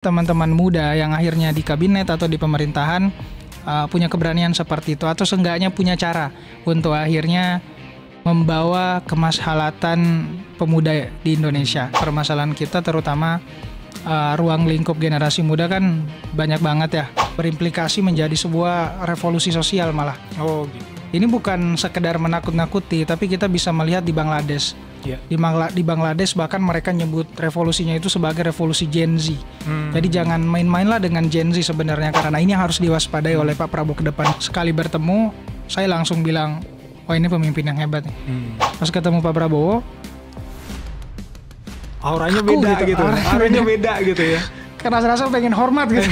teman-teman muda yang akhirnya di kabinet atau di pemerintahan uh, punya keberanian seperti itu atau seenggaknya punya cara untuk akhirnya membawa kemaslahatan pemuda di Indonesia. Permasalahan kita terutama uh, ruang lingkup generasi muda kan banyak banget ya berimplikasi menjadi sebuah revolusi sosial malah. Oh gitu ini bukan sekedar menakut-nakuti, tapi kita bisa melihat di Bangladesh. Yeah. Di, Bangla di Bangladesh bahkan mereka nyebut revolusinya itu sebagai revolusi Gen Z. Hmm. Jadi jangan main main lah dengan Gen Z sebenarnya karena ini harus diwaspadai oleh Pak Prabowo ke depan. Sekali bertemu, saya langsung bilang, wah oh, ini pemimpin yang hebat. Hmm. Pas ketemu Pak Prabowo, auranya beda gitu, gitu, gitu. auranya beda gitu ya karena rasa pengen hormat gitu.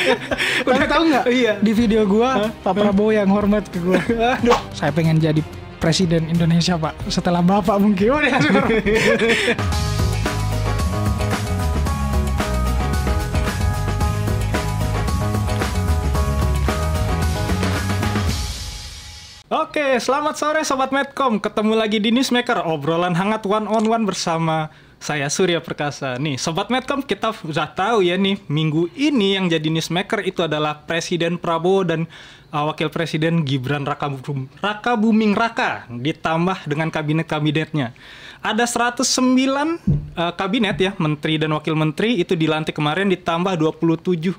Udah tahu nggak? Iya. Di video gua huh? Pak Prabowo yang hormat ke gua. Aduh. Saya pengen jadi presiden Indonesia Pak setelah Bapak mungkin. Oh, ya, Oke, selamat sore Sobat Medcom. Ketemu lagi di Newsmaker, obrolan hangat one on one bersama saya Surya Perkasa. Nih, Sobat Medcom, kita sudah tahu ya nih, minggu ini yang jadi newsmaker itu adalah Presiden Prabowo dan uh, Wakil Presiden Gibran Raka, Raka Buming Raka, ditambah dengan kabinet-kabinetnya. Ada 109 uh, kabinet ya, menteri dan wakil menteri itu dilantik kemarin, ditambah 27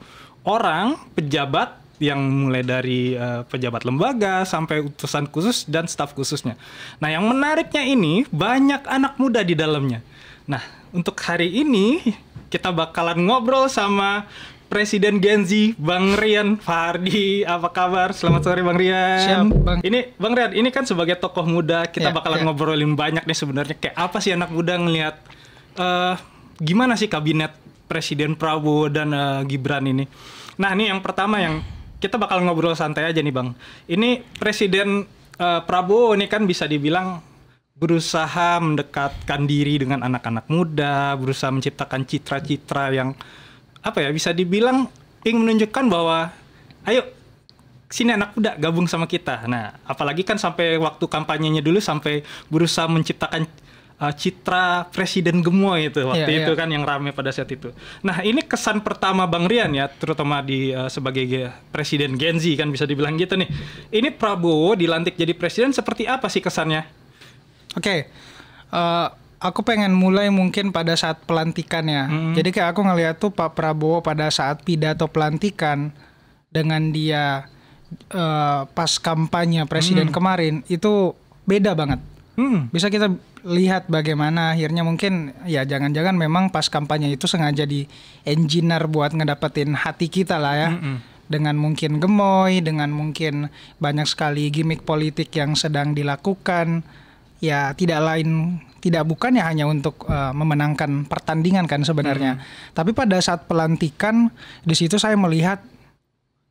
orang pejabat yang mulai dari uh, pejabat lembaga sampai utusan khusus dan staf khususnya. Nah, yang menariknya ini banyak anak muda di dalamnya. Nah, untuk hari ini kita bakalan ngobrol sama Presiden Gen Z, Bang Rian Fardi. Apa kabar? Selamat sore Bang Rian. Siap, Bang. Ini Bang Rian, ini kan sebagai tokoh muda kita ya, bakalan ya. ngobrolin banyak nih sebenarnya kayak apa sih anak muda ngelihat uh, gimana sih kabinet Presiden Prabowo dan uh, Gibran ini. Nah, ini yang pertama yang kita bakal ngobrol santai aja nih, Bang. Ini Presiden uh, Prabowo ini kan bisa dibilang berusaha mendekatkan diri dengan anak-anak muda, berusaha menciptakan citra-citra yang apa ya bisa dibilang ingin menunjukkan bahwa ayo sini anak muda gabung sama kita. Nah, apalagi kan sampai waktu kampanyenya dulu sampai berusaha menciptakan uh, citra presiden gemoy itu waktu yeah, itu yeah. kan yang ramai pada saat itu. Nah, ini kesan pertama Bang Rian ya, terutama di uh, sebagai presiden Gen Z kan bisa dibilang gitu nih. Ini Prabowo dilantik jadi presiden seperti apa sih kesannya? Oke. Okay. Uh, eh, aku pengen mulai mungkin pada saat pelantikan ya. Hmm. Jadi kayak aku ngeliat tuh Pak Prabowo pada saat pidato pelantikan dengan dia uh, pas kampanye presiden hmm. kemarin itu beda banget. Hmm. Bisa kita lihat bagaimana akhirnya mungkin ya jangan-jangan memang pas kampanye itu sengaja di engineer buat ngedapetin hati kita lah ya. Hmm. Dengan mungkin gemoy, dengan mungkin banyak sekali gimmick politik yang sedang dilakukan ya tidak lain tidak bukan ya hanya untuk uh, memenangkan pertandingan kan sebenarnya. Hmm. Tapi pada saat pelantikan di situ saya melihat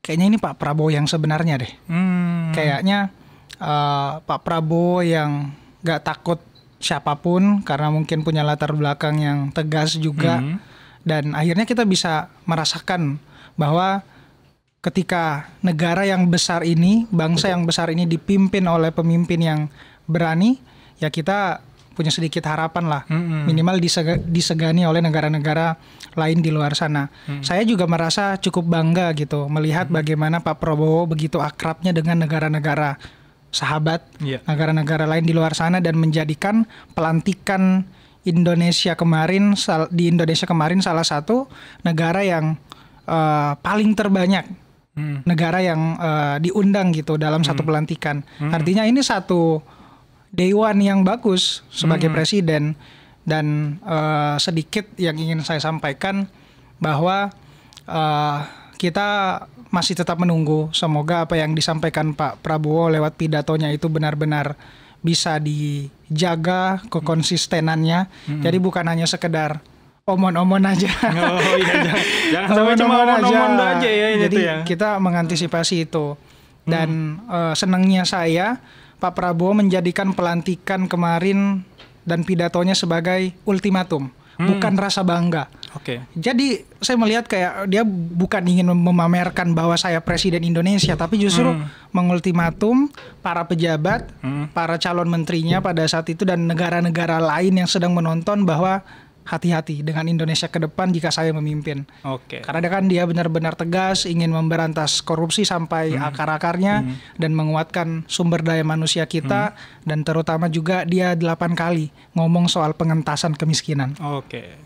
kayaknya ini Pak Prabowo yang sebenarnya deh. Hmm. Kayaknya uh, Pak Prabowo yang gak takut siapapun karena mungkin punya latar belakang yang tegas juga hmm. dan akhirnya kita bisa merasakan bahwa ketika negara yang besar ini, bangsa yang besar ini dipimpin oleh pemimpin yang berani ya kita punya sedikit harapan lah mm-hmm. minimal diseg- disegani oleh negara-negara lain di luar sana. Mm-hmm. Saya juga merasa cukup bangga gitu melihat mm-hmm. bagaimana Pak Prabowo begitu akrabnya dengan negara-negara sahabat, negara iya. negara-negara lain di luar sana dan menjadikan pelantikan Indonesia kemarin di Indonesia kemarin salah satu negara yang uh, paling terbanyak mm. negara yang uh, diundang gitu dalam mm. satu pelantikan. Mm. Artinya ini satu Dewan yang bagus sebagai hmm. presiden dan uh, sedikit yang ingin saya sampaikan bahwa uh, kita masih tetap menunggu semoga apa yang disampaikan Pak Prabowo lewat pidatonya itu benar-benar bisa dijaga kekonsistenannya. Hmm. Jadi bukan hanya sekedar omon-omon aja. Oh iya, jangan, sampai omon cuma omon-omon aja. aja ya. Gitu Jadi ya. kita mengantisipasi itu. Dan hmm. uh, senangnya saya Pak Prabowo menjadikan pelantikan kemarin dan pidatonya sebagai ultimatum, hmm. bukan rasa bangga. Oke. Okay. Jadi saya melihat kayak dia bukan ingin memamerkan bahwa saya presiden Indonesia, tapi justru hmm. mengultimatum para pejabat, hmm. para calon menterinya pada saat itu dan negara-negara lain yang sedang menonton bahwa hati-hati dengan Indonesia ke depan jika saya memimpin. Oke. Okay. Karena kan dia benar-benar tegas ingin memberantas korupsi sampai hmm. akar-akarnya hmm. dan menguatkan sumber daya manusia kita hmm. dan terutama juga dia delapan kali ngomong soal pengentasan kemiskinan. Oke. Okay.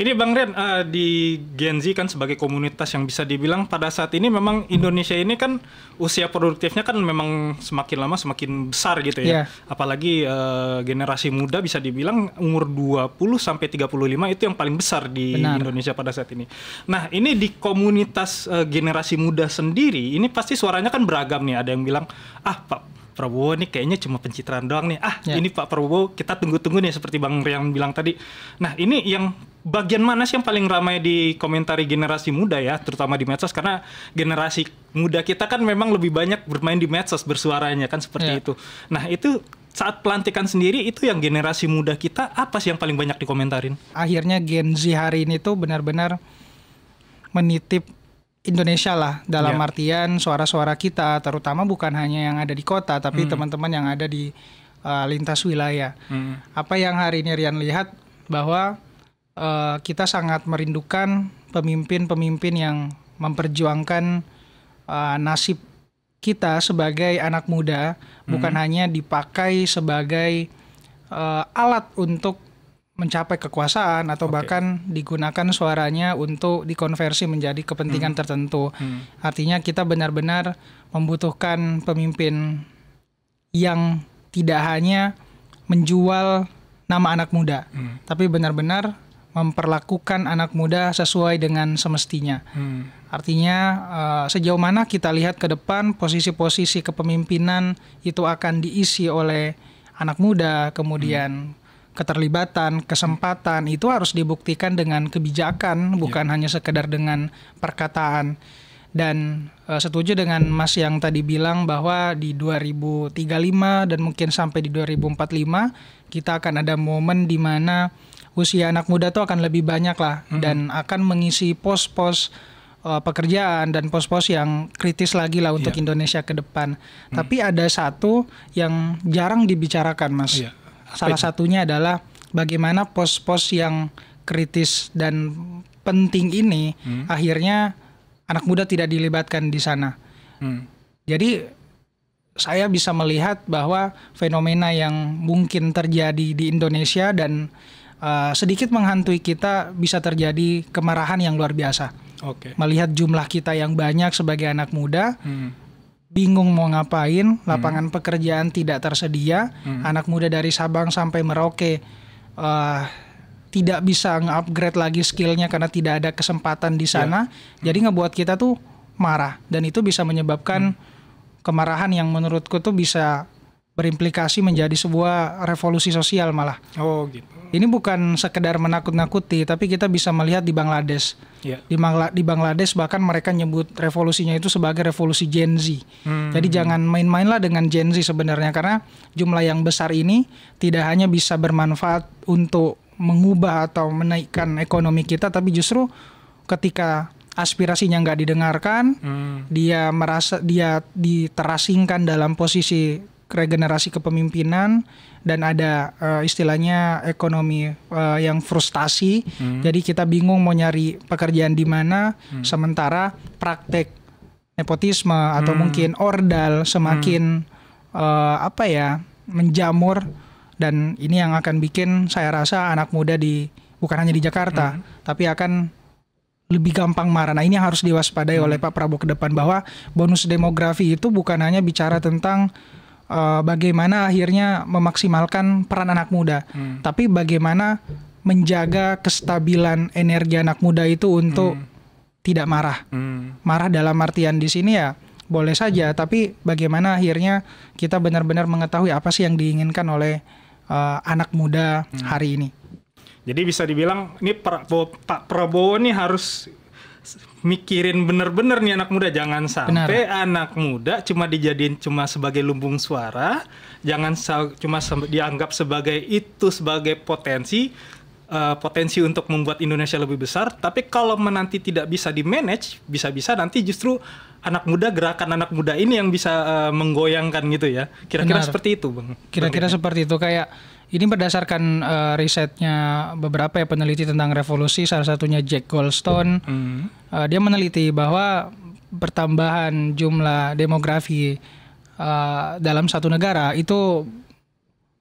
Ini Bang Ren uh, di Gen Z kan sebagai komunitas yang bisa dibilang pada saat ini memang Indonesia ini kan usia produktifnya kan memang semakin lama semakin besar gitu ya. Yeah. Apalagi uh, generasi muda bisa dibilang umur 20 sampai 35 itu yang paling besar di Benar. Indonesia pada saat ini. Nah, ini di komunitas uh, generasi muda sendiri ini pasti suaranya kan beragam nih. Ada yang bilang, "Ah, Pak Prabowo ini kayaknya cuma pencitraan doang nih. Ah, yeah. ini Pak Prabowo kita tunggu-tunggu nih seperti Bang Rian bilang tadi. Nah, ini yang bagian mana sih yang paling ramai di komentari generasi muda ya, terutama di medsos karena generasi muda kita kan memang lebih banyak bermain di medsos bersuaranya kan seperti yeah. itu. Nah, itu saat pelantikan sendiri itu yang generasi muda kita apa sih yang paling banyak dikomentarin? Akhirnya Gen Z hari ini tuh benar-benar menitip Indonesia lah dalam yeah. artian suara-suara kita terutama bukan hanya yang ada di kota tapi hmm. teman-teman yang ada di uh, lintas wilayah. Hmm. Apa yang hari ini Rian lihat bahwa Eh, kita sangat merindukan pemimpin-pemimpin yang memperjuangkan uh, nasib kita sebagai anak muda hmm. bukan hanya dipakai sebagai uh, alat untuk mencapai kekuasaan atau okay. bahkan digunakan suaranya untuk dikonversi menjadi kepentingan hmm. tertentu. Hmm. Artinya kita benar-benar membutuhkan pemimpin yang tidak hanya menjual nama anak muda, hmm. tapi benar-benar memperlakukan anak muda sesuai dengan semestinya. Hmm. Artinya uh, sejauh mana kita lihat ke depan posisi-posisi kepemimpinan itu akan diisi oleh anak muda, kemudian hmm. keterlibatan, kesempatan itu harus dibuktikan dengan kebijakan, ya. bukan yeah. hanya sekedar dengan perkataan. Dan uh, setuju dengan Mas yang tadi bilang bahwa di 2035 dan mungkin sampai di 2045 kita akan ada momen di mana usia anak muda tuh akan lebih banyak lah mm -hmm. dan akan mengisi pos-pos uh, pekerjaan dan pos-pos yang kritis lagi lah untuk yeah. Indonesia ke depan. Hmm. Tapi ada satu yang jarang dibicarakan, Mas. Yeah. Salah itu? satunya adalah bagaimana pos-pos yang kritis dan penting ini hmm. akhirnya anak muda tidak dilibatkan di sana. Hmm. Jadi saya bisa melihat bahwa fenomena yang mungkin terjadi di Indonesia dan Eh, sedikit menghantui kita bisa terjadi kemarahan yang luar biasa. Oke. Okay. Melihat jumlah kita yang banyak sebagai anak muda, hmm. bingung mau ngapain, hmm. lapangan hmm. pekerjaan tidak tersedia, hmm. anak muda dari Sabang sampai Merauke uh, tidak bisa nge-upgrade lagi skillnya karena tidak ada kesempatan di iya. sana. Yeah. Hmm. Jadi ngebuat kita tuh marah dan itu bisa menyebabkan hmm. kemarahan yang menurutku tuh bisa berimplikasi menjadi sebuah revolusi sosial malah. Oh gitu. Ini bukan sekedar menakut-nakuti, tapi kita bisa melihat di Bangladesh. Yeah. Di, Bangla di Bangladesh bahkan mereka nyebut revolusinya itu sebagai revolusi Gen Z. Hmm. Jadi jangan main-mainlah dengan Gen Z sebenarnya karena jumlah yang besar ini tidak hanya bisa bermanfaat untuk mengubah atau menaikkan ekonomi kita, tapi justru ketika aspirasinya nggak didengarkan, hmm. dia merasa dia diterasingkan dalam posisi regenerasi kepemimpinan dan ada uh, istilahnya ekonomi uh, yang frustasi. Hmm. Jadi kita bingung mau nyari pekerjaan di mana hmm. sementara praktek nepotisme atau hmm. mungkin ordal semakin hmm. uh, apa ya menjamur dan ini yang akan bikin saya rasa anak muda di bukan hanya di Jakarta hmm. tapi akan lebih gampang marah. Nah, ini yang harus diwaspadai hmm. oleh Pak Prabowo ke depan bahwa bonus demografi itu bukan hanya bicara tentang Eh, bagaimana akhirnya memaksimalkan peran anak muda, hmm. tapi bagaimana menjaga kestabilan energi anak muda itu untuk hmm. tidak marah. Hmm. Marah dalam artian di sini ya boleh saja, hmm. tapi bagaimana akhirnya kita benar-benar mengetahui apa sih yang diinginkan oleh uh, anak muda hmm. hari ini. Jadi bisa dibilang ini Pak Prabowo ini harus mikirin bener-bener nih anak muda jangan sampai Benar. anak muda cuma dijadiin cuma sebagai lumbung suara jangan cuma se dianggap sebagai itu sebagai potensi uh, potensi untuk membuat Indonesia lebih besar tapi kalau menanti tidak bisa di manage bisa-bisa nanti justru anak muda gerakan anak muda ini yang bisa uh, menggoyangkan gitu ya kira-kira seperti itu bang kira-kira seperti itu kayak ini berdasarkan uh, risetnya beberapa ya peneliti tentang revolusi, salah satunya Jack Goldstone. Mm. Uh, dia meneliti bahwa pertambahan jumlah demografi uh, dalam satu negara itu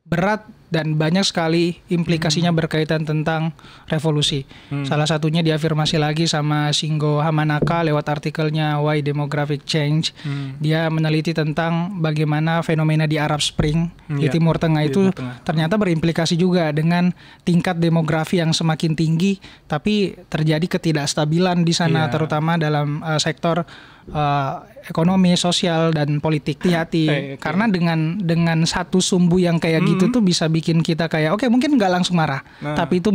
berat dan banyak sekali implikasinya hmm. berkaitan tentang revolusi. Hmm. Salah satunya diafirmasi lagi sama Singo Hamanaka lewat artikelnya Why Demographic Change. Hmm. Dia meneliti tentang bagaimana fenomena di Arab Spring hmm, di ya. Timur Tengah itu itu Tengah. ternyata berimplikasi juga dengan tingkat demografi yang semakin tinggi tapi terjadi ketidakstabilan di sana yeah. terutama dalam uh, sektor uh, ekonomi, sosial dan politik di hati Hey, okay. Karena dengan dengan satu sumbu yang kayak -hmm. gitu mm-hmm. tuh bisa bikin kita kayak oke okay, mungkin nggak langsung marah, nah. tapi itu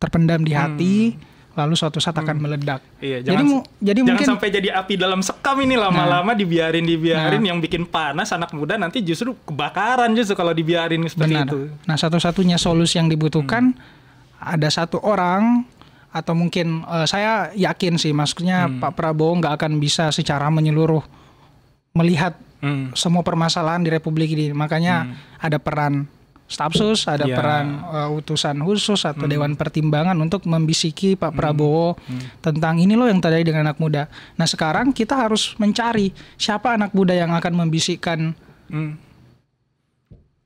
terpendam di hati. Hmm lalu suatu saat akan hmm. meledak. Iya, jangan, jadi, mu, jadi jangan mungkin, sampai jadi api dalam sekam ini nah. lama-lama nah, dibiarin dibiarin nah, yang bikin panas anak muda nanti justru kebakaran justru kalau dibiarin seperti benar. itu. Nah satu-satunya solusi yang dibutuhkan hmm. ada satu orang atau mungkin uh, saya yakin sih maksudnya hmm. Pak Prabowo nggak akan bisa secara menyeluruh melihat hmm. semua permasalahan di republik ini makanya hmm. ada peran stafsus ada ya. peran uh, utusan khusus atau hmm. dewan pertimbangan untuk membisiki Pak hmm. Prabowo hmm. tentang ini loh yang terjadi dengan anak muda nah sekarang kita harus mencari siapa anak muda yang akan membisikkan hmm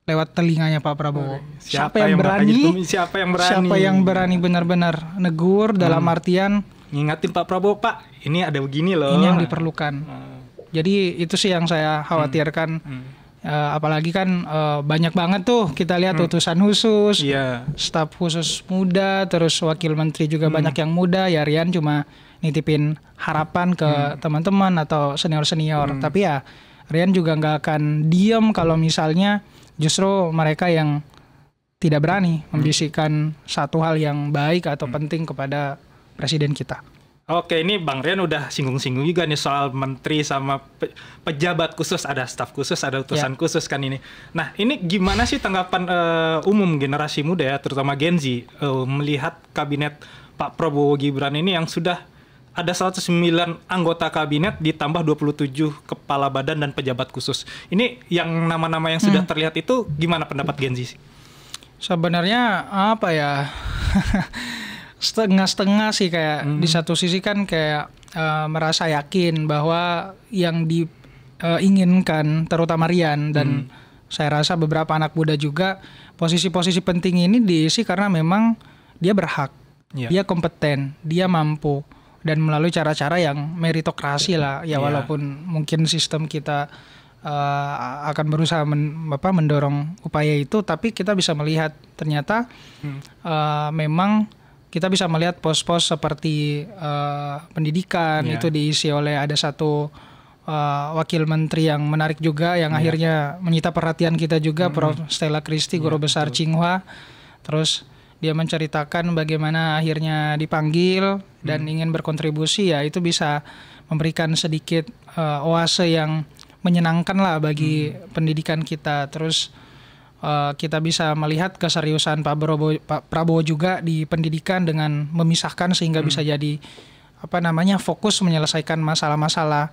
lewat telinganya Pak Prabowo. Siapa, siapa yang, yang berani? siapa yang berani? Siapa yang berani benar-benar negur dalam hmm. artian ngingatin Pak Prabowo, Pak, ini ada begini loh. Ini yang diperlukan. Hmm. Jadi itu sih yang saya hmm. khawatirkan. Hmm. Hmm. Uh, apalagi kan uh, banyak banget tuh kita lihat hmm. utusan khusus, yeah. staf khusus muda, terus wakil menteri juga hmm. banyak yang muda. Ya Rian cuma nitipin harapan ke hmm. teman-teman hmm. atau senior-senior. Hmm. Tapi ya Rian juga nggak akan diem kalau misalnya justru mereka yang tidak berani hmm. membisikkan satu hal yang baik atau hmm. penting kepada presiden kita. Oke, ini Bang Rian udah singgung-singgung juga nih soal menteri sama pe pejabat khusus, ada staf khusus, ada utusan yeah. khusus kan ini. Nah, ini gimana sih tanggapan uh, umum generasi muda ya, terutama Gen Z uh, melihat kabinet Pak Prabowo Gibran ini yang sudah ada 109 anggota kabinet ditambah 27 kepala badan dan pejabat khusus. Ini yang nama-nama yang sudah hmm. terlihat itu gimana pendapat Genzi? Sebenarnya apa ya? setengah-setengah sih kayak hmm. di satu sisi kan kayak uh, merasa yakin bahwa yang diinginkan eh, uh, terutama Rian dan hmm. saya rasa beberapa anak muda juga posisi-posisi penting ini diisi karena memang dia berhak, yeah. dia kompeten, dia mampu dan melalui cara-cara yang meritokrasi lah ya yeah. walaupun mungkin sistem kita uh, akan berusaha men, apa, mendorong upaya itu tapi kita bisa melihat ternyata hmm. uh, memang kita bisa melihat pos-pos seperti uh, pendidikan yeah. itu diisi oleh ada satu uh, wakil menteri yang menarik juga yang yeah. akhirnya menyita perhatian kita juga mm -hmm. Prof Stella Christie iya, guru besar betul. terus dia menceritakan bagaimana akhirnya dipanggil dan hmm. ingin berkontribusi ya itu bisa memberikan sedikit uh, oase yang menyenangkan lah bagi hmm. pendidikan kita terus uh, kita bisa melihat keseriusan Pak Prabowo, Pak Prabowo juga di pendidikan dengan memisahkan sehingga hmm. bisa jadi apa namanya fokus menyelesaikan masalah-masalah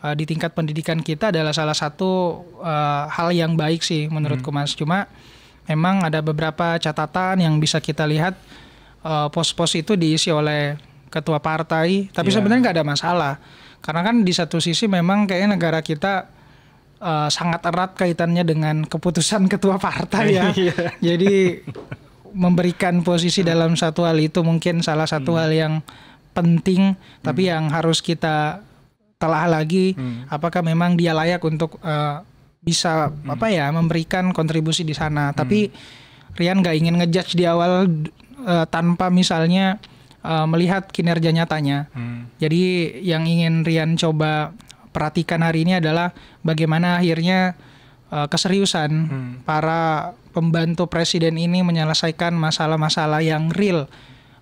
uh, di tingkat pendidikan kita adalah salah satu uh, hal yang baik sih menurutku hmm. Mas cuma Emang ada beberapa catatan yang bisa kita lihat pos eh, pos-pos itu diisi oleh ketua partai, tapi yeah. sebenarnya nggak ada masalah. Karena kan di satu sisi memang kayaknya negara kita uh, sangat erat kaitannya dengan keputusan ketua partai ya. Iya. Jadi memberikan posisi dalam satu hal itu mungkin salah satu hmm. hal yang penting, tapi hmm. yang harus kita telah lagi hmm. apakah memang dia layak untuk uh, bisa hmm. apa ya memberikan kontribusi di sana. Hmm. Tapi Rian nggak ingin ngejudge di awal uh, tanpa misalnya uh, melihat kinerja nyatanya. Hmm. Jadi yang ingin Rian coba perhatikan hari ini adalah bagaimana akhirnya uh, keseriusan hmm. para pembantu presiden ini menyelesaikan masalah-masalah yang real,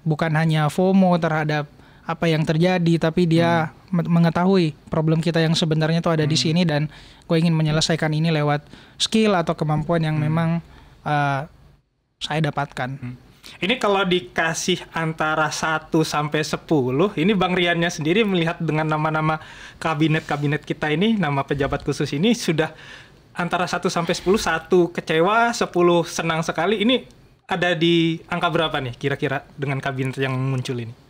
bukan hanya FOMO terhadap apa yang terjadi tapi dia hmm. mengetahui problem kita yang sebenarnya itu ada hmm. di sini dan gue ingin menyelesaikan ini lewat skill atau kemampuan yang hmm. memang uh, saya dapatkan. Hmm. Ini kalau dikasih antara 1 sampai 10, ini Bang Riannya sendiri melihat dengan nama-nama kabinet-kabinet kita ini, nama pejabat khusus ini sudah antara 1 sampai 10, 1 kecewa, 10 senang sekali. Ini ada di angka berapa nih kira-kira dengan kabinet yang muncul ini?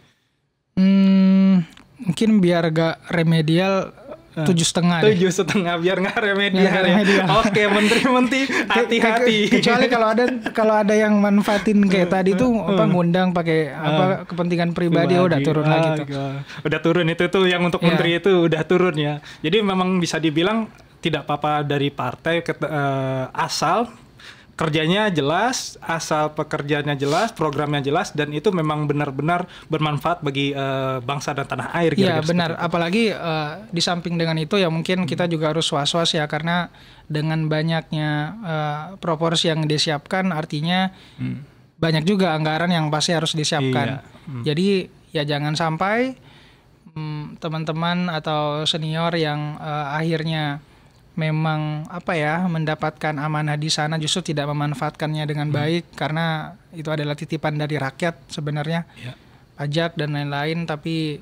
Hmm, mungkin biar gak remedial ah. tujuh setengah tujuh setengah biar nggak remedial, ya. oke menteri-menteri hati-hati kecuali kalau ada kalau ada yang manfaatin kayak eh, tadi tuh apa eh. ngundang pakai apa eh. kepentingan pribadi, oh, udah turun lagi tuh oh, udah turun itu tuh yang untuk iya. menteri itu udah turun ya jadi memang bisa dibilang tidak apa-apa dari partai ke, uh, asal kerjanya jelas, asal pekerjaannya jelas, programnya jelas, dan itu memang benar-benar bermanfaat bagi uh, bangsa dan tanah air. Iya benar, apalagi uh, di samping dengan itu ya mungkin hmm. kita juga harus was-was ya karena dengan banyaknya uh, proporsi yang disiapkan artinya hmm. banyak juga anggaran yang pasti harus disiapkan. Iya. Hmm. Jadi ya jangan sampai hmm, teman-teman atau senior yang uh, akhirnya memang apa ya mendapatkan amanah di sana justru tidak memanfaatkannya dengan hmm. baik karena itu adalah titipan dari rakyat sebenarnya ya. pajak dan lain-lain tapi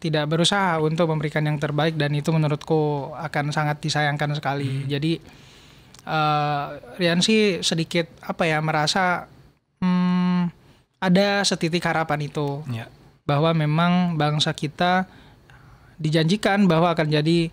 tidak berusaha untuk memberikan yang terbaik dan itu menurutku akan sangat disayangkan sekali hmm. jadi uh, Rian sih sedikit apa ya merasa hmm, ada setitik harapan itu ya. bahwa memang bangsa kita dijanjikan bahwa akan jadi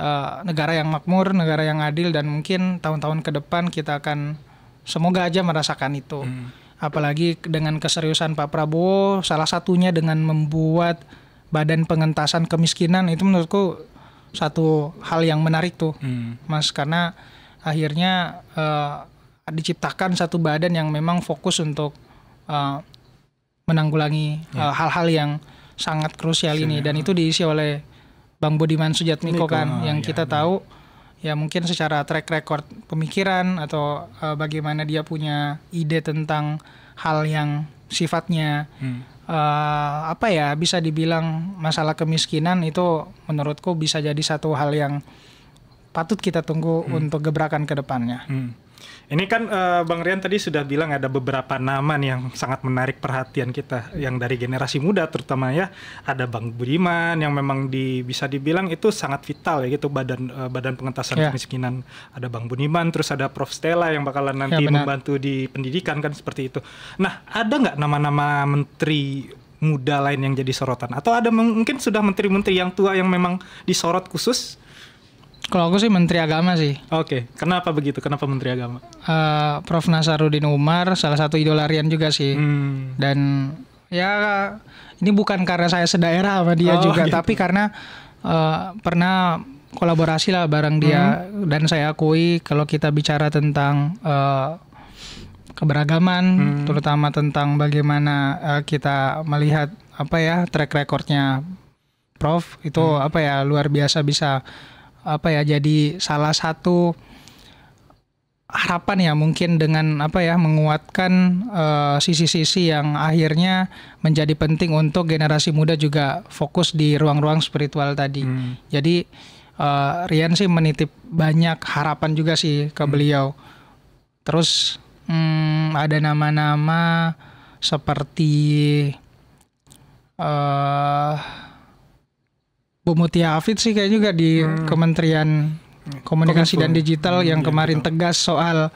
Eh, negara yang makmur, negara yang adil dan mungkin tahun-tahun ke depan kita akan semoga aja merasakan itu. Hmm. Apalagi dengan keseriusan Pak Prabowo salah satunya dengan membuat badan pengentasan kemiskinan itu menurutku satu hal yang menarik tuh. Hmm. Mas karena akhirnya uh, diciptakan satu badan yang memang fokus untuk uh, menanggulangi ya. hal-hal uh, yang sangat krusial Sini, ini ya. dan itu diisi oleh Bang Budiman Sujatmiko Miko, kan ah, yang ya, kita ya. tahu ya mungkin secara track record pemikiran atau uh, bagaimana dia punya ide tentang hal yang sifatnya hmm. uh, apa ya bisa dibilang masalah kemiskinan itu menurutku bisa jadi satu hal yang patut kita tunggu hmm. untuk gebrakan ke depannya. Hmm. Ini kan uh, Bang Rian tadi sudah bilang ada beberapa nama nih yang sangat menarik perhatian kita yang dari generasi muda terutama ya. Ada Bang Budiman yang memang di bisa dibilang itu sangat vital ya gitu badan uh, badan pengentasan ya. kemiskinan. Ada Bang Budiman, terus ada Prof Stella yang bakalan ya, nanti ya, membantu di pendidikan kan seperti itu. Nah, ada nggak nama-nama menteri muda lain yang jadi sorotan atau ada mungkin sudah menteri-menteri yang tua yang memang disorot khusus? Kalau aku sih Menteri Agama sih. Oke, okay. kenapa begitu? Kenapa Menteri Agama? Uh, Prof. Nasaruddin Umar salah satu idolarian juga sih. Hmm. Dan ya ini bukan karena saya sedaerah sama dia oh, juga, gitu. tapi karena uh, pernah kolaborasi lah bareng dia hmm. dan saya akui kalau kita bicara tentang uh, keberagaman, hmm. terutama tentang bagaimana uh, kita melihat apa ya track recordnya Prof itu hmm. apa ya luar biasa bisa apa ya jadi salah satu harapan ya mungkin dengan apa ya menguatkan eh, sisi-sisi uh, yang akhirnya menjadi penting untuk generasi muda juga fokus di ruang-ruang spiritual tadi. Hmm. Jadi uh, Rian sih menitip banyak harapan juga sih ke hmm. beliau. Terus hmm, ada nama-nama seperti uh, Mutia Afid sih kayaknya juga di hmm. Kementerian Komunikasi dan Digital hmm, yang iya, kemarin tegas soal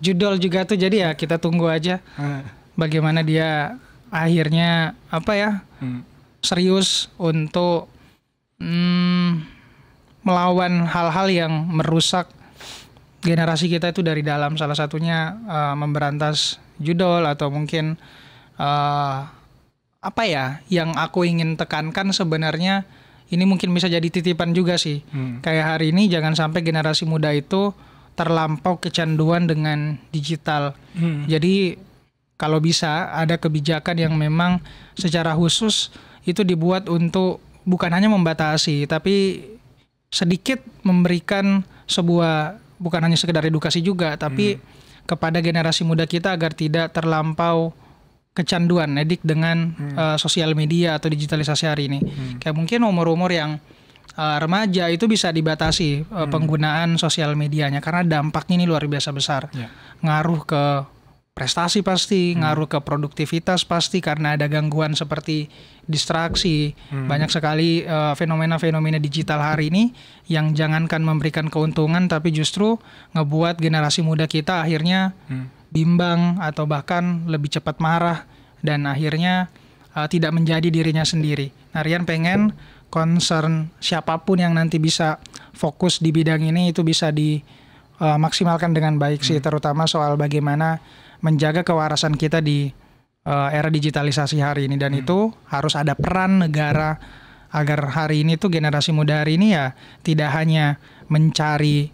judul juga tuh jadi ya kita tunggu aja hmm. bagaimana dia akhirnya apa ya hmm. serius untuk hmm, melawan hal-hal yang merusak generasi kita itu dari dalam salah satunya uh, memberantas judul atau mungkin uh, apa ya yang aku ingin tekankan sebenarnya ini mungkin bisa jadi titipan juga sih. Hmm. Kayak hari ini jangan sampai generasi muda itu terlampau kecanduan dengan digital. Hmm. Jadi kalau bisa ada kebijakan yang memang secara khusus itu dibuat untuk bukan hanya membatasi tapi sedikit memberikan sebuah bukan hanya sekedar edukasi juga tapi hmm. kepada generasi muda kita agar tidak terlampau kecanduan edik dengan hmm. uh, sosial media atau digitalisasi hari ini. Hmm. Kayak mungkin umur-umur yang uh, remaja itu bisa dibatasi uh, penggunaan sosial medianya karena dampaknya ini luar biasa besar. Yeah. Ngaruh ke prestasi pasti, hmm. ngaruh ke produktivitas pasti karena ada gangguan seperti distraksi. Hmm. Banyak sekali fenomena-fenomena uh, digital hari ini yang jangankan memberikan keuntungan tapi justru ngebuat generasi muda kita akhirnya hmm bimbang atau bahkan lebih cepat marah dan akhirnya uh, tidak menjadi dirinya sendiri. Nah, Rian pengen concern siapapun yang nanti bisa fokus di bidang ini itu bisa dimaksimalkan eh, uh, dengan baik hmm. sih terutama soal bagaimana menjaga kewarasan kita di uh, era digitalisasi hari ini dan hmm. itu harus ada peran negara agar hari ini tuh generasi muda hari ini ya tidak hanya mencari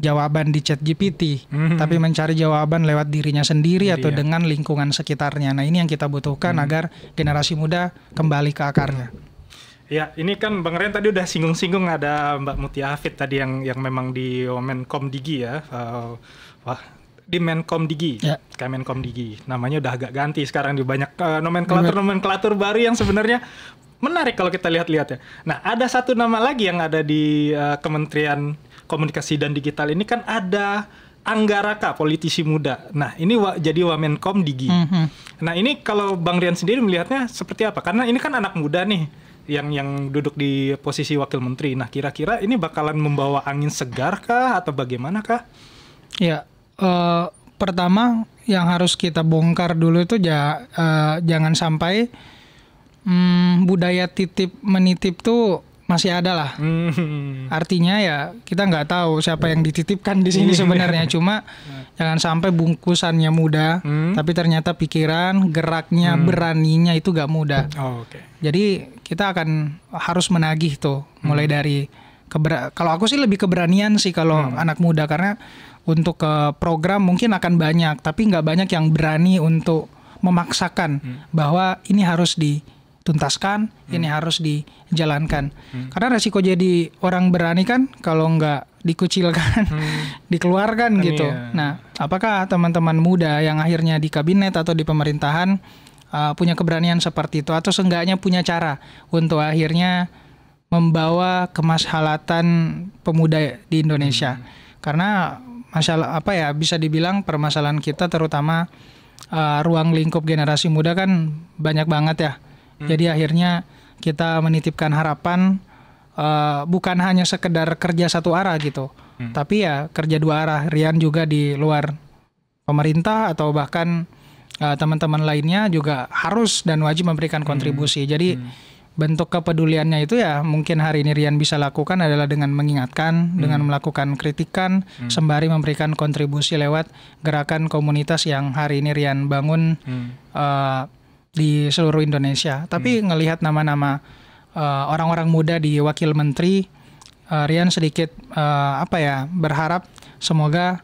jawaban di chat GPT, mm-hmm. tapi mencari jawaban lewat dirinya sendiri Jadi atau ya. dengan lingkungan sekitarnya. Nah ini yang kita butuhkan mm agar generasi muda kembali ke akarnya. Ya, ini kan Bang Ren tadi udah singgung-singgung ada Mbak Mutia Hafid tadi yang yang memang di Menkom Digi ya. Uh, wah, di Menkom Digi, kayak Kemenkom Digi. Namanya udah agak ganti sekarang di banyak uh, eh, nomenklatur-nomenklatur baru yang sebenarnya menarik kalau kita lihat-lihat ya. Nah, ada satu nama lagi yang ada di uh, Kementerian komunikasi dan digital ini kan ada Anggaraka politisi muda. Nah ini wa, jadi Wamenkom Digi. Mm -hmm. Nah ini kalau Bang Rian sendiri melihatnya seperti apa? Karena ini kan anak muda nih yang yang duduk di posisi wakil menteri. Nah kira-kira ini bakalan membawa angin segar kah atau bagaimana kah? Ya uh, pertama yang harus kita bongkar dulu itu ja, uh, jangan sampai um, budaya titip menitip tuh masih ada lah. Hmm. Artinya ya kita nggak tahu siapa yang dititipkan di sini iya. sebenarnya. Cuma nah. jangan sampai bungkusannya mudah, hmm. tapi ternyata pikiran, geraknya, hmm. beraninya itu nggak mudah. Oh, Okay. Jadi kita akan harus menagih tuh, hmm. mulai dari keber. Kalau aku sih lebih keberanian sih kalau hmm. anak muda karena untuk ke eh, program mungkin akan banyak, tapi nggak banyak yang berani untuk memaksakan hmm. bahwa ini harus di tuntaskan, hmm. ini harus dijalankan. Hmm. Karena resiko jadi orang berani kan kalau nggak dikucilkan, hmm. dikeluarkan kan gitu. Iya. Nah, apakah teman-teman muda yang akhirnya di kabinet atau di pemerintahan uh, punya keberanian seperti itu atau seenggaknya punya cara untuk akhirnya membawa kemaslahatan pemuda di Indonesia? Hmm. Karena masalah apa ya bisa dibilang permasalahan kita terutama uh, ruang lingkup generasi muda kan banyak banget ya Hmm. Jadi akhirnya kita menitipkan harapan uh, bukan hanya sekedar kerja satu arah gitu, hmm. tapi ya kerja dua arah. Rian juga di luar pemerintah atau bahkan teman eh, teman-teman lainnya juga harus dan wajib memberikan hmm. kontribusi. Hmm. Jadi hmm. bentuk kepeduliannya itu ya mungkin hari ini Rian bisa lakukan adalah dengan mengingatkan, hmm. dengan melakukan kritikan, hmm. sembari memberikan kontribusi lewat gerakan komunitas yang hari ini Rian bangun. Hmm. Uh, di seluruh Indonesia. Tapi hmm. ngelihat nama-nama uh, orang-orang muda di wakil menteri, uh, Rian sedikit uh, apa ya berharap semoga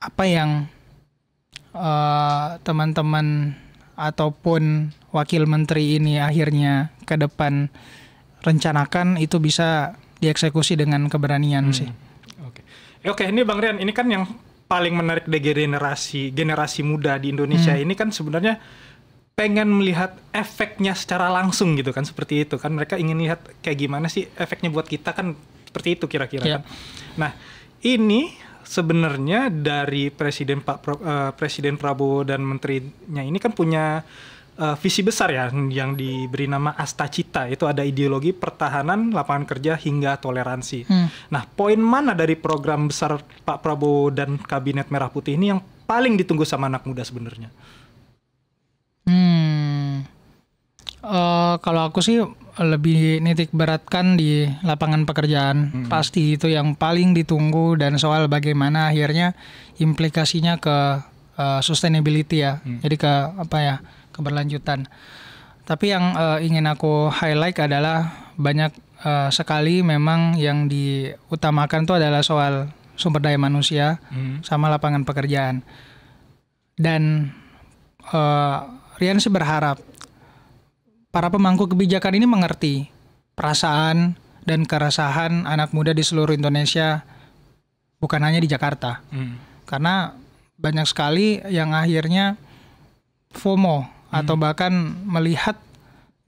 apa yang uh, teman-teman ataupun wakil menteri ini akhirnya ke depan rencanakan itu bisa dieksekusi dengan keberanian hmm. sih. Oke, okay. oke okay, ini Bang Rian, ini kan yang paling menarik dari generasi generasi muda di Indonesia hmm. ini kan sebenarnya pengen melihat efeknya secara langsung gitu kan seperti itu kan mereka ingin lihat kayak gimana sih efeknya buat kita kan seperti itu kira-kira yeah. kan. Nah, ini sebenarnya dari presiden Pak uh, presiden Prabowo dan menterinya ini kan punya uh, visi besar ya yang diberi nama Astacita itu ada ideologi pertahanan lapangan kerja hingga toleransi. Hmm. Nah, poin mana dari program besar Pak Prabowo dan kabinet Merah Putih ini yang paling ditunggu sama anak muda sebenarnya? Hmm. Uh, kalau aku sih lebih nitik beratkan di lapangan pekerjaan. Hmm. Pasti itu yang paling ditunggu dan soal bagaimana akhirnya implikasinya ke uh, sustainability ya. Hmm. Jadi ke apa ya? keberlanjutan. Tapi yang uh, ingin aku highlight adalah banyak uh, sekali memang yang diutamakan itu adalah soal sumber daya manusia hmm. sama lapangan pekerjaan. Dan uh, Rian sih berharap para pemangku kebijakan ini mengerti perasaan dan keresahan anak muda di seluruh Indonesia, bukan hanya di Jakarta. Hmm. Karena banyak sekali yang akhirnya FOMO hmm. atau bahkan melihat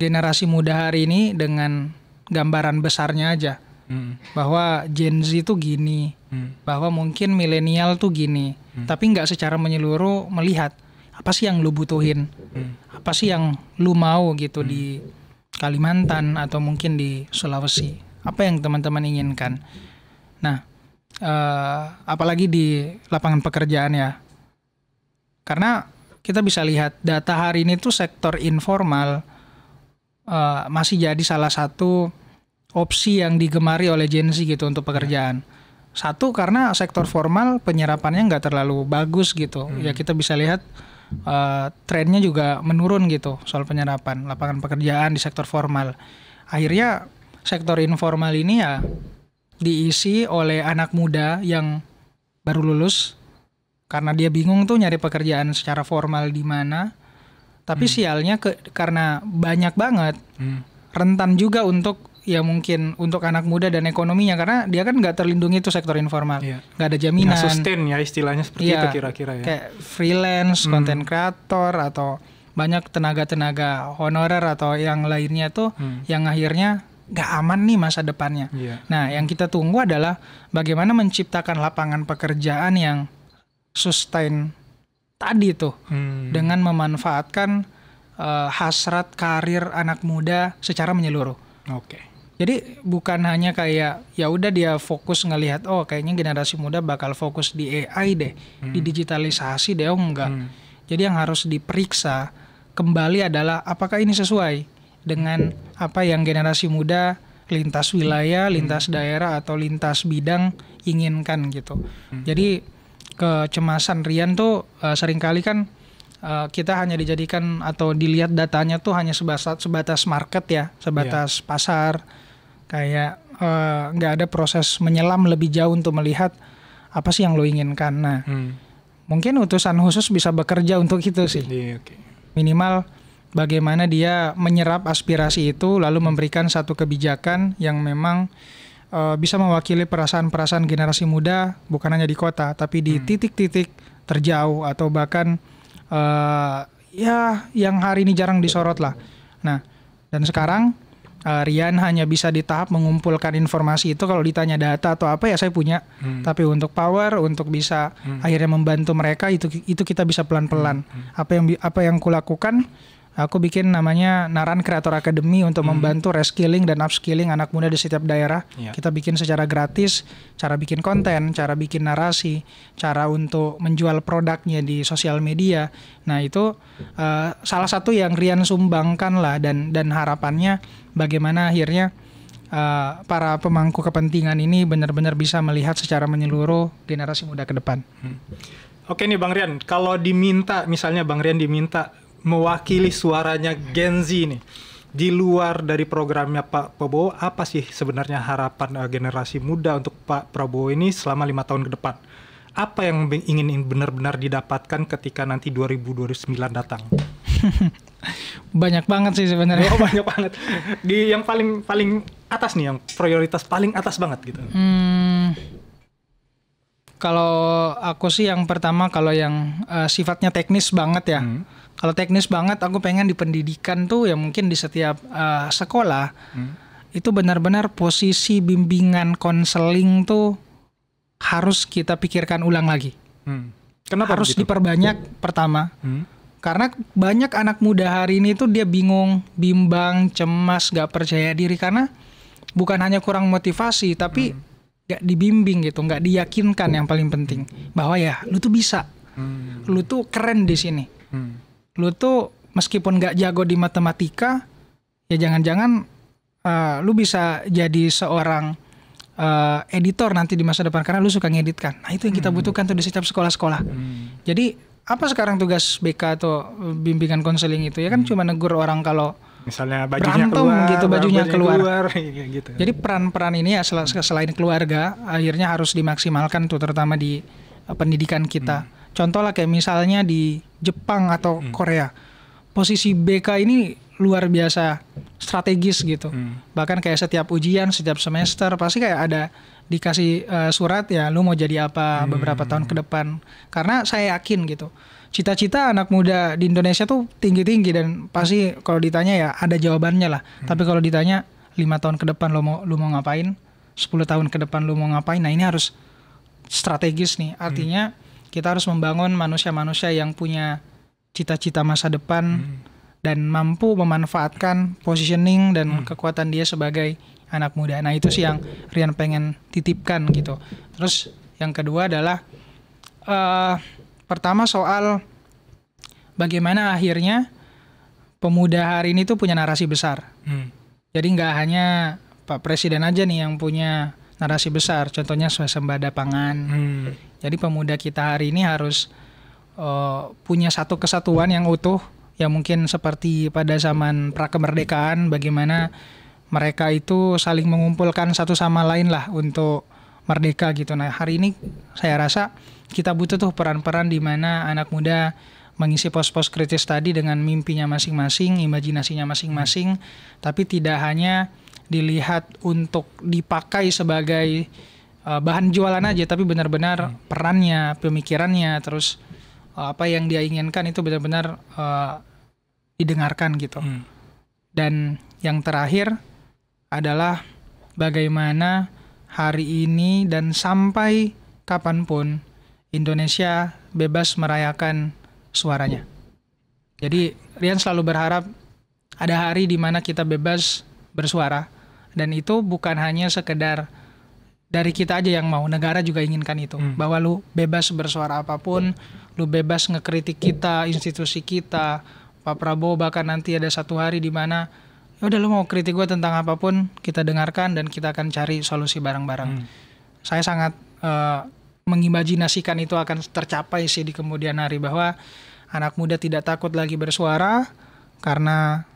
generasi muda hari ini dengan gambaran besarnya aja. Hmm. Bahwa Gen Z itu gini, hmm. bahwa mungkin milenial tuh gini, hmm. tapi nggak secara menyeluruh melihat apa sih yang lu butuhin hmm. apa sih yang lu mau gitu di Kalimantan atau mungkin di Sulawesi apa yang teman-teman inginkan nah uh, apalagi di lapangan pekerjaan ya karena kita bisa lihat data hari ini tuh sektor informal uh, masih jadi salah satu opsi yang digemari oleh Gen Z gitu untuk pekerjaan satu karena sektor formal penyerapannya nggak terlalu bagus gitu ya, hmm. ya kita bisa lihat uh, eh, trennya juga menurun gitu soal penyerapan lapangan pekerjaan di sektor formal. Akhirnya sektor informal ini ya diisi oleh anak muda yang baru lulus karena dia bingung tuh nyari pekerjaan secara formal di mana. Tapi hmm. sialnya ke karena banyak banget hmm. rentan juga untuk ya mungkin untuk anak muda dan ekonominya karena dia kan nggak terlindungi itu sektor informal iya. nggak yeah. ada jaminan nggak sustain ya istilahnya seperti yeah. itu kira-kira ya kayak freelance konten hmm. kreator atau banyak tenaga-tenaga honorer atau yang lainnya tuh hmm. yang akhirnya nggak aman nih masa depannya yeah. nah yang kita tunggu adalah bagaimana menciptakan lapangan pekerjaan yang sustain tadi tuh hmm. dengan memanfaatkan uh, hasrat karir anak muda secara menyeluruh oke okay. Jadi bukan hanya kayak ya udah dia fokus ngelihat oh kayaknya generasi muda bakal fokus di AI deh, hmm. di digitalisasi deh, oh enggak. Hmm. Jadi yang harus diperiksa kembali adalah apakah ini sesuai dengan apa yang generasi muda lintas wilayah, hmm. lintas hmm. daerah atau lintas bidang inginkan gitu. Hmm. Jadi kecemasan Rian tuh uh, seringkali kan uh, kita hanya dijadikan atau dilihat datanya tuh hanya sebatas sebatas market ya, sebatas yeah. pasar kayak eh, nggak uh, ada proses menyelam lebih jauh untuk melihat apa sih yang lo inginkan. Nah, hmm. mungkin utusan khusus bisa bekerja untuk itu sih. Iya, okay. Minimal bagaimana dia menyerap aspirasi itu lalu memberikan satu kebijakan yang memang uh, bisa mewakili perasaan-perasaan generasi muda bukan hanya di kota tapi di hmm. titik-titik hmm. terjauh atau bahkan uh, ya yang hari ini jarang disorot lah. Nah, dan sekarang uh, Rian hanya bisa di tahap mengumpulkan informasi itu kalau ditanya data atau apa ya saya punya hmm. tapi untuk power untuk bisa hmm. akhirnya membantu mereka itu itu kita bisa pelan-pelan hmm. hmm. apa yang apa yang kulakukan Aku bikin namanya Naran Kreator Academy untuk hmm. membantu reskilling dan upskilling anak muda di setiap daerah. Yeah. Kita bikin secara gratis, cara bikin konten, cara bikin narasi, cara untuk menjual produknya di sosial media. Nah itu uh, salah satu yang Rian sumbangkan lah dan dan harapannya bagaimana akhirnya Uh, para pemangku kepentingan ini benar-benar bisa melihat secara menyeluruh generasi muda ke depan. Hmm. Oke nih Bang Rian, kalau diminta misalnya Bang Rian diminta mewakili suaranya Gen Z ini di luar dari programnya Pak Prabowo apa sih sebenarnya harapan uh, generasi muda untuk Pak Prabowo ini selama lima tahun ke depan? Apa yang ingin benar-benar didapatkan ketika nanti 2029 datang? banyak banget sih sebenarnya. Oh, banyak banget. Di yang paling paling atas nih, yang prioritas paling atas banget gitu. Hmm, kalau aku sih yang pertama kalau yang uh, sifatnya teknis banget ya. Hmm kalau teknis banget aku pengen di pendidikan tuh ya mungkin di setiap uh, sekolah hmm. itu benar-benar posisi bimbingan konseling tuh harus kita pikirkan ulang lagi. Hmm. Kenapa harus begitu? diperbanyak pertama? Hmm. Karena banyak anak muda hari ini tuh dia bingung, bimbang, cemas, gak percaya diri karena bukan hanya kurang motivasi tapi hmm nggak dibimbing gitu, gak diyakinkan yang paling penting bahwa ya lu tuh bisa, hmm. lu tuh keren di sini. Hmm lu tuh meskipun gak jago di matematika ya jangan-jangan uh, lu bisa jadi seorang uh, editor nanti di masa depan karena lu suka ngedit kan nah itu yang kita hmm. butuhkan tuh di setiap sekolah-sekolah hmm. jadi apa sekarang tugas BK atau bimbingan konseling itu ya kan hmm. cuma negur orang kalau misalnya bajunya berantem gitu, keluar, gitu bajunya, keluar, keluar gitu. jadi peran-peran ini ya sel selain keluarga akhirnya harus dimaksimalkan tuh terutama di eh, pendidikan kita hmm Contoh lah kayak misalnya di Jepang atau hmm. Korea. Posisi BK ini luar biasa strategis gitu. Hmm. Bahkan kayak setiap ujian, setiap semester pasti kayak ada dikasih uh, surat ya lu mau jadi apa hmm. beberapa tahun ke depan. Karena saya yakin gitu. Cita-cita anak muda di Indonesia tuh tinggi-tinggi dan pasti kalau ditanya ya ada jawabannya lah. Hmm. Tapi kalau ditanya lima tahun ke depan lu mau lu mau ngapain? 10 tahun ke depan lu mau ngapain? Nah, ini harus strategis nih. Artinya hmm kita harus membangun manusia-manusia yang punya cita-cita masa depan hmm. dan mampu memanfaatkan positioning dan hmm. kekuatan dia sebagai anak muda. Nah, itu sih yang Rian pengen titipkan gitu. Terus yang kedua adalah uh, pertama soal bagaimana akhirnya pemuda hari ini tuh punya narasi besar. Hmm. Jadi nggak hanya Pak Presiden aja nih yang punya narasi besar. Contohnya suasembada pangan. Hmm jadi pemuda kita hari ini harus uh, punya satu kesatuan yang utuh, ya mungkin seperti pada zaman prakemerdekaan, bagaimana mereka itu saling mengumpulkan satu sama lain lah untuk merdeka gitu. Nah hari ini saya rasa kita butuh tuh peran-peran di mana anak muda mengisi pos-pos kritis tadi dengan mimpinya masing-masing, imajinasinya masing-masing, tapi tidak hanya dilihat untuk dipakai sebagai uh, bahan jualan aja tapi benar-benar hmm. perannya pemikirannya terus uh, apa yang dia inginkan itu benar-benar uh, didengarkan gitu hmm. dan yang terakhir adalah bagaimana hari ini dan sampai kapanpun Indonesia bebas merayakan suaranya jadi Rian selalu berharap ada hari di mana kita bebas bersuara dan itu bukan hanya sekedar dari kita aja yang mau negara juga inginkan itu hmm. bahwa lu bebas bersuara apapun lu bebas ngekritik kita institusi kita Pak Prabowo bahkan nanti ada satu hari di mana ya udah lu mau kritik gue tentang apapun kita dengarkan dan kita akan cari solusi bareng-bareng hmm. saya sangat uh, mengimajinasikan itu akan tercapai sih di kemudian hari bahwa anak muda tidak takut lagi bersuara karena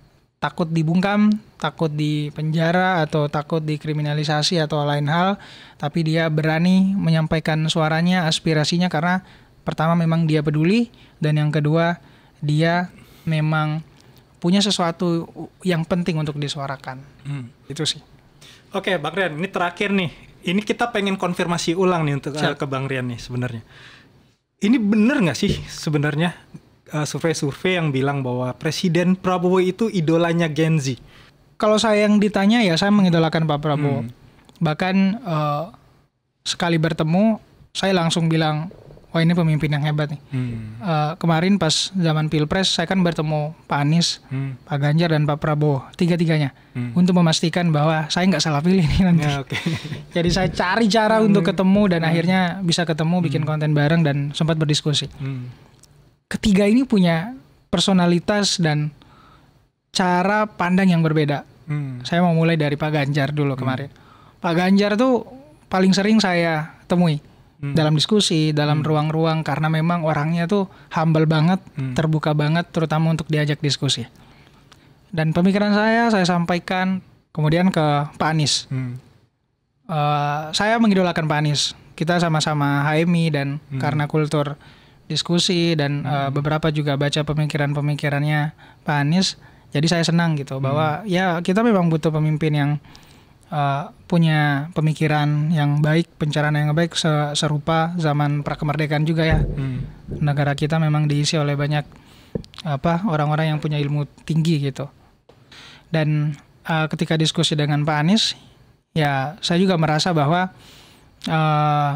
takut dibungkam, takut di penjara atau takut dikriminalisasi atau lain hal, tapi dia berani menyampaikan suaranya, aspirasinya karena pertama memang dia peduli dan yang kedua dia memang punya sesuatu yang penting untuk disuarakan. Hmm. Itu sih. Oke, okay, Bang Rian, ini terakhir nih. Ini kita pengen konfirmasi ulang nih untuk Siap. Eh, ke Bang Rian nih sebenarnya. Ini benar nggak sih sebenarnya Eh, survei-survei yang bilang bahwa Presiden Prabowo itu idolanya Gen Z. Kalau saya yang ditanya ya saya mengidolakan Pak Prabowo. Hmm. Bahkan uh, sekali bertemu saya langsung bilang wah ini pemimpin yang hebat nih. Hmm. Uh, kemarin pas zaman pilpres saya kan bertemu Pak Anies, hmm. Pak Ganjar dan Pak Prabowo tiga-tiganya hmm. untuk memastikan bahwa saya nggak salah pilih nih nanti. Ya, okay. Jadi saya cari cara untuk hmm. ketemu dan hmm. akhirnya bisa ketemu bikin hmm. konten bareng dan sempat berdiskusi. Hmm ketiga ini punya personalitas dan cara pandang yang berbeda. Hmm. Saya mau mulai dari Pak Ganjar dulu hmm. kemarin. Pak Ganjar tuh paling sering saya temui hmm. dalam diskusi, dalam hmm. ruang-ruang hmm. karena memang orangnya tuh humble banget, hmm. terbuka banget terutama untuk diajak diskusi. Dan pemikiran saya saya sampaikan kemudian ke Pak Anies. Hmm. Uh, saya mengidolakan Pak Anies. Kita sama-sama HMI dan hmm. karena kultur diskusi dan hmm. uh, beberapa juga baca pemikiran-pemikirannya Pak Anies. Jadi saya senang gitu hmm. bahwa ya kita memang butuh pemimpin yang uh, punya pemikiran yang baik, pencerahan yang baik serupa zaman prakemerdekaan juga ya. Hmm. Negara kita memang diisi oleh banyak apa orang-orang yang punya ilmu tinggi gitu. Dan uh, ketika diskusi dengan Pak Anies, ya saya juga merasa bahwa uh,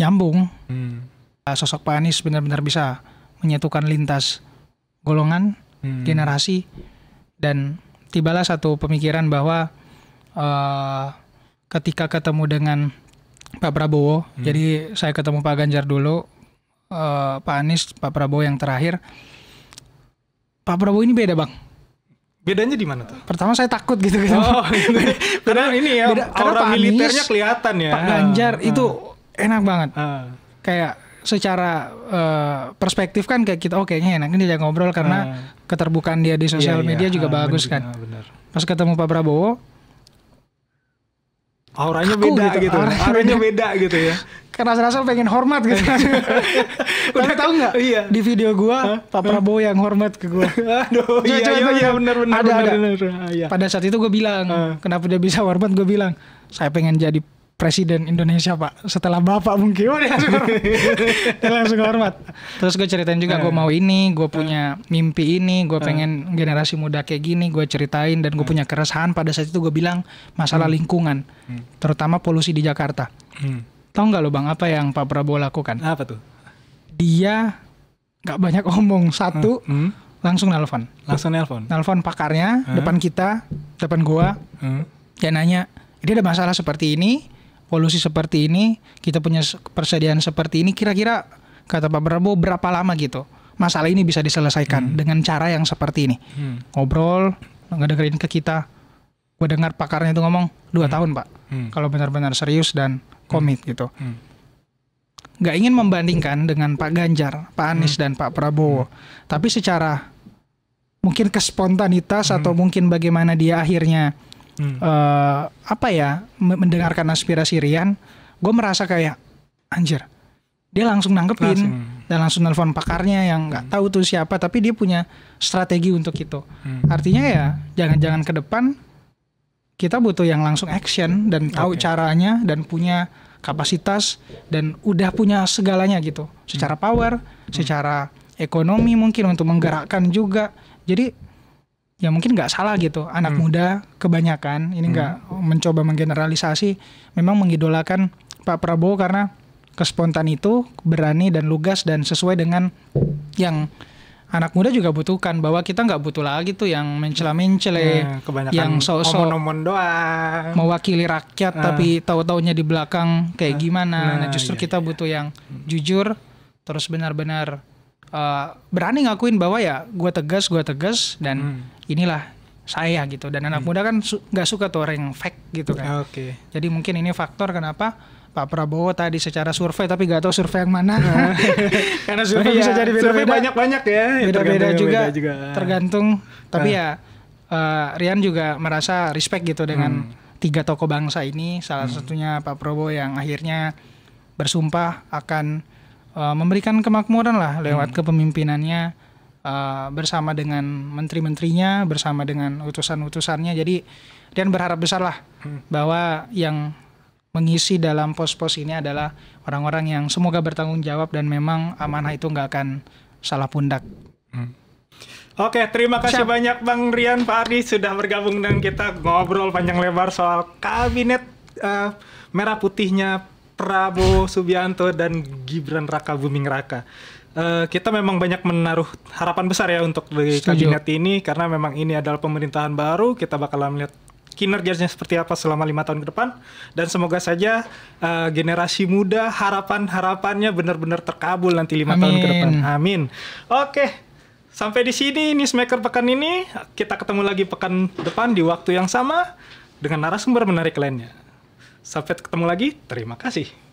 nyambung. Hmm Eh, sosok Pak Anies benar-benar bisa menyatukan lintas golongan, hmm. generasi dan tibalah satu pemikiran bahwa uh, ketika ketemu dengan Pak Prabowo, hmm. jadi saya ketemu Pak Ganjar dulu, uh, Pak Anies, Pak Prabowo yang terakhir. Pak Prabowo ini beda, Bang. Bedanya di mana tuh? Pertama saya takut gitu oh, gitu. Oh, karena ini ya beda, karena Pak militernya Anies, kelihatan ya. Pak Ganjar uh, itu enak banget. Uh. Kayak secara uh, perspektif kan kayak kita oh kayaknya enak ini dia ngobrol karena hmm. keterbukaan dia di iya, sosial iya, media juga ah, bagus bener, kan. Bener. Pas ketemu Pak Prabowo auranya beda gitu, gitu. Auranya, beda gitu ya karena rasa pengen hormat gitu udah tahu nggak iya. di video gua huh? Pak Prabowo yang hormat ke gua aduh iya, iya, iya, iya, iya benar benar ada bener, ada bener, bener. Ah, iya. pada saat itu gua bilang uh. kenapa dia bisa hormat gua bilang saya pengen jadi presiden Indonesia pak setelah bapak mungkin dia langsung hormat, dia langsung hormat. terus gue ceritain juga gue eh. mau ini gue punya mimpi ini gue eh. pengen generasi muda kayak gini gue ceritain dan gue eh. punya keresahan pada saat itu gue bilang masalah lingkungan terutama polusi di Jakarta tau nggak lo bang apa yang Pak Prabowo lakukan apa tuh dia nggak banyak omong satu hmm? langsung nelfon. langsung nelfon. Nelfon pakarnya depan kita depan gua dia nanya dia ada masalah seperti ini polusi seperti ini, kita punya persediaan seperti ini, kira-kira kata Pak Prabowo berapa lama gitu masalah ini bisa diselesaikan hmm. dengan cara yang seperti ini? Hmm. Ngobrol, ngedengerin ke kita. Gue dengar pakarnya itu ngomong dua hmm. tahun pak, hmm. kalau benar-benar serius dan hmm. komit hmm. gitu. Hmm. ingin membandingkan dengan Pak Ganjar, Pak hmm. Anies hmm. dan Pak Prabowo, hmm. tapi secara mungkin kespontanitas hmm. atau mungkin bagaimana dia akhirnya uh, apa ya mendengarkan aspirasi Rian gue merasa kayak anjir dia langsung nangkepin dan langsung nelfon pakarnya yang nggak hmm. tahu tuh siapa tapi dia punya strategi untuk itu hmm. artinya ya jangan-jangan ke depan kita butuh yang langsung action dan tahu okay. caranya dan punya kapasitas dan udah punya segalanya gitu secara hmm. power hmm. secara ekonomi mungkin untuk menggerakkan juga jadi ya mungkin nggak salah gitu anak hmm. muda kebanyakan ini hmm. nggak mencoba menggeneralisasi memang mengidolakan Pak Prabowo karena kespontan itu berani dan lugas dan sesuai dengan yang anak muda juga butuhkan bahwa kita nggak butuh lagi tuh yang mencela-mencele ya, yang sosok omon doang mewakili rakyat uh, tapi tahu-taunya di belakang kayak uh, gimana nah, nah, justru iya, kita iya. iya. butuh yang hmm. jujur terus benar-benar uh, berani ngakuin bahwa ya gue tegas gue tegas dan hmm inilah saya gitu dan anak hmm. muda kan nggak su suka tuh orang yang fake gitu kan. Ah, oke. Okay. Jadi mungkin ini faktor kenapa Pak Prabowo tadi secara survei tapi nggak tahu survei yang mana. Ah. Karena survei iya, bisa jadi beda-beda. banyak-banyak ya. Beda-beda ya, kan. juga, beda juga tergantung tapi ah. ya uh, Rian juga merasa respect gitu dengan hmm. tiga toko bangsa ini salah hmm. satunya Pak Prabowo yang akhirnya bersumpah akan uh, memberikan kemakmuran lah lewat hmm. kepemimpinannya Eh, bersama dengan menteri-menterinya, bersama dengan utusan-utusannya. Jadi Rian berharap besarlah hmm. bahwa yang mengisi dalam pos-pos ini adalah orang-orang yang semoga bertanggung jawab dan memang amanah itu nggak akan salah pundak. Hmm. Oke, terima kasih Siap. banyak Bang Rian Pak Ardi sudah bergabung dengan kita ngobrol panjang lebar soal kabinet uh, merah putihnya Prabowo Subianto dan Gibran Raka Buming Raka. Eh, kita memang banyak menaruh harapan besar ya untuk dari kabinet ini karena memang ini adalah pemerintahan baru kita bakal melihat kinerjanya seperti apa selama lima tahun ke depan dan semoga saja uh, generasi muda harapan harapannya benar-benar terkabul nanti lima tahun ke depan amin oke sampai di sini newsmaker pekan ini kita ketemu lagi pekan depan di waktu yang sama dengan narasumber menarik lainnya sampai ketemu lagi terima kasih